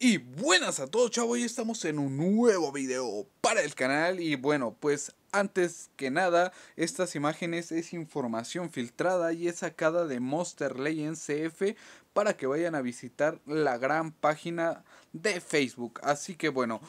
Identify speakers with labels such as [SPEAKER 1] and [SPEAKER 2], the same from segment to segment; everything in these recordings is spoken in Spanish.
[SPEAKER 1] Y buenas a todos chavos, hoy estamos en un nuevo video para el canal y bueno, pues antes que nada, estas imágenes es información filtrada y es sacada de Monster Legends CF para que vayan a visitar la gran página de Facebook. Así que bueno,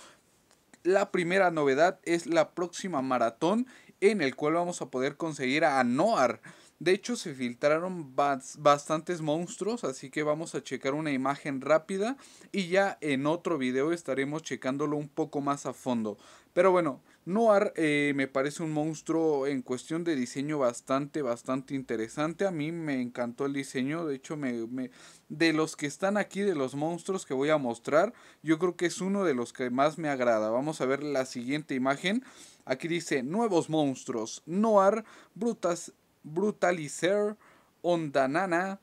[SPEAKER 1] la primera novedad es la próxima maratón en el cual vamos a poder conseguir a Noar. De hecho, se filtraron bastantes monstruos, así que vamos a checar una imagen rápida y ya en otro video estaremos checándolo un poco más a fondo. Pero bueno, Noir eh, me parece un monstruo en cuestión de diseño bastante, bastante interesante. A mí me encantó el diseño. De hecho, me, de los que están aquí, de los monstruos que voy a mostrar, yo creo que es uno de los que más me agrada. Vamos a ver la siguiente imagen. Aquí dice nuevos monstruos, Noir, brutas, Brutalizer, Ondanana,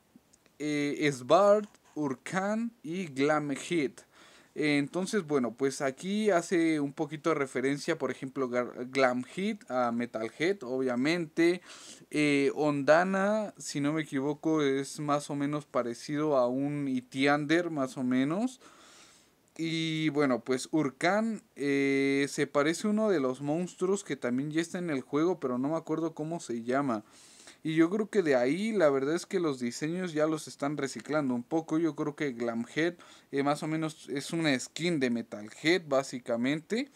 [SPEAKER 1] eh, Svart, Urkan y Glam Hit. Entonces, bueno, pues aquí hace un poquito de referencia, por ejemplo, Glam Hit a Metalhead, obviamente. Eh, Ondana, si no me equivoco, es más o menos parecido a un Itiander, más o menos. Y bueno, pues Urkan eh, se parece uno de los monstruos que también ya está en el juego, pero no me acuerdo cómo se llama. Y yo creo que de ahí la verdad es que los diseños ya los están reciclando un poco. Yo creo que Glamhead eh, más o menos es una skin de Metalhead básicamente.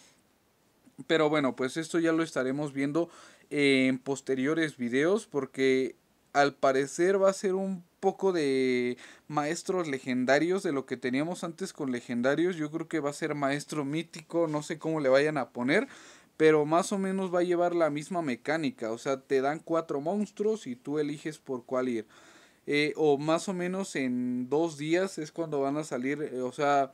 [SPEAKER 1] Pero bueno, pues esto ya lo estaremos viendo en posteriores videos porque al parecer va a ser un poco de maestros legendarios de lo que teníamos antes con legendarios. Yo creo que va a ser maestro mítico, no sé cómo le vayan a poner, pero más o menos va a llevar la misma mecánica. O sea, te dan cuatro monstruos y tú eliges por cuál ir. Eh, o más o menos en dos días es cuando van a salir, eh, o sea...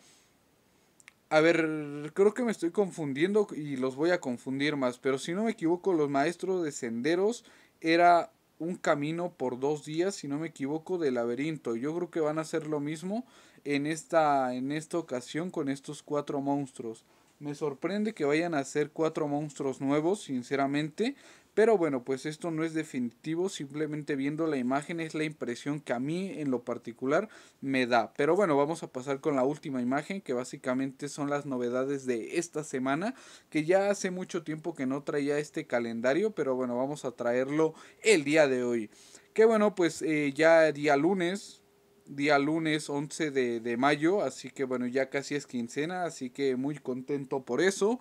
[SPEAKER 1] A ver, creo que me estoy confundiendo y los voy a confundir más, pero si no me equivoco, los maestros de senderos era un camino por dos días, si no me equivoco, de laberinto. Yo creo que van a hacer lo mismo en esta, en esta ocasión con estos cuatro monstruos. Me sorprende que vayan a hacer cuatro monstruos nuevos, sinceramente, pero bueno, pues esto no es definitivo, simplemente viendo la imagen es la impresión que a mí en lo particular me da. Pero bueno, vamos a pasar con la última imagen que básicamente son las novedades de esta semana, que ya hace mucho tiempo que no traía este calendario, pero bueno, vamos a traerlo el día de hoy. Que bueno, pues eh, ya día lunes, día lunes 11 de, de, mayo, así que bueno, ya casi es quincena, así que muy contento por eso.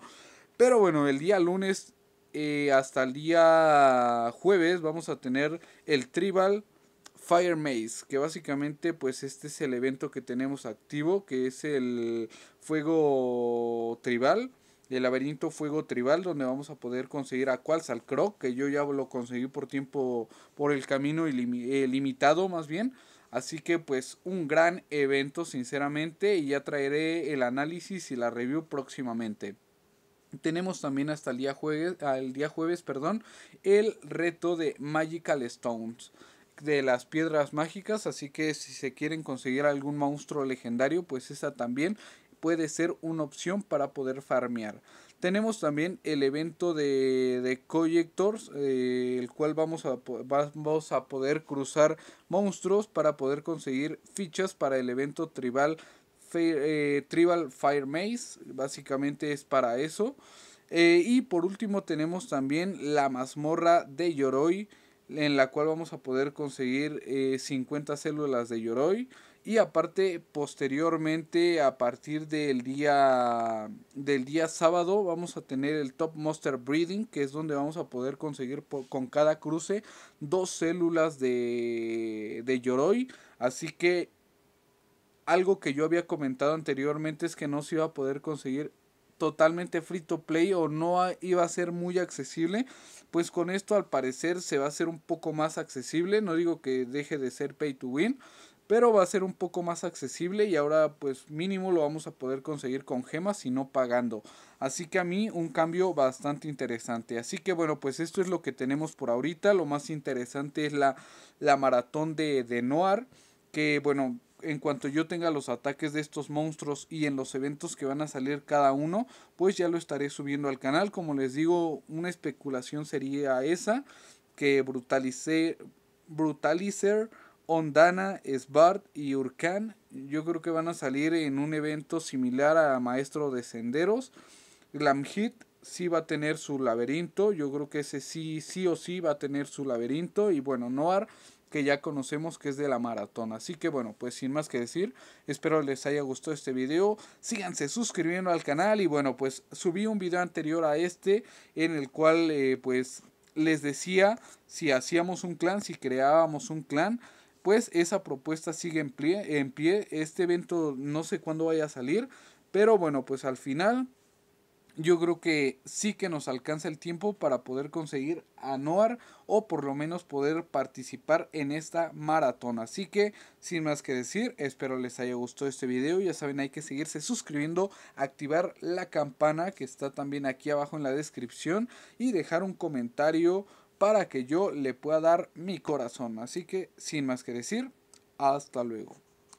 [SPEAKER 1] Pero bueno, el día lunes eh, hasta el día jueves vamos a tener el Tribal Fire Maze, que básicamente pues este es el evento que tenemos activo, que es el fuego tribal, el laberinto fuego tribal, donde vamos a poder conseguir a Qualsalcroc, que yo ya lo conseguí por tiempo, por el camino eh, limitado más bien. Así que pues un gran evento sinceramente y ya traeré el análisis y la review próximamente. Tenemos también hasta el día jueves, al día jueves perdón, el reto de Magical Stones de las piedras mágicas, así que si se quieren conseguir algún monstruo legendario, pues esa también puede ser una opción para poder farmear. Tenemos también el evento de, de Collectors, eh, el cual vamos a, vamos a poder cruzar monstruos para poder conseguir fichas para el evento tribal eh, Tribal Fire Maze, básicamente es para eso. Eh, y por último tenemos también la mazmorra de Yoroi, en la cual vamos a poder conseguir 50 eh, células de Yoroi. Y aparte, posteriormente, a partir del día, del día sábado, vamos a tener el Top Monster Breeding, que es donde vamos a poder conseguir con cada cruce dos células de, de Yoroi. Así que algo que yo había comentado anteriormente es que no se iba a poder conseguir totalmente free to play o no iba a ser muy accesible. Pues con esto al parecer se va a hacer un poco más accesible. No digo que deje de ser pay to win. Pero va a ser un poco más accesible y ahora pues mínimo lo vamos a poder conseguir con gemas y no pagando. Así que a mí un cambio bastante interesante. Así que bueno pues esto es lo que tenemos por ahorita. Lo más interesante es la, la maratón de, de Noir. Que bueno en cuanto yo tenga los ataques de estos monstruos y en los eventos que van a salir cada uno, pues ya lo estaré subiendo al canal. Como les digo, una especulación sería esa, que Brutalizer, Ondana, Sbard y Urkan, yo creo que van a salir en un evento similar a Maestro de Senderos. Glamhit sí va a tener su laberinto, yo creo que ese sí, sí o sí va a tener su laberinto y bueno, Noar que ya conocemos que es de la maratón. Así que bueno, pues sin más que decir, espero les haya gustado este video. Síganse suscribiendo al canal y bueno, pues subí un video anterior a este en el cual eh, pues les decía si hacíamos un clan, si creábamos un clan. Pues esa propuesta sigue en pie, en pie. Este evento no sé cuándo vaya a salir. Pero bueno, pues al final yo creo que sí que nos alcanza el tiempo para poder conseguir a Noar o por lo menos poder participar en esta maratón. Así que sin más que decir, espero les haya gustado este video. Ya saben, hay que seguirse suscribiendo, activar la campana que está también aquí abajo en la descripción y dejar un comentario para que yo le pueda dar mi corazón. Así que sin más que decir, hasta luego.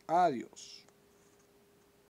[SPEAKER 1] Adiós.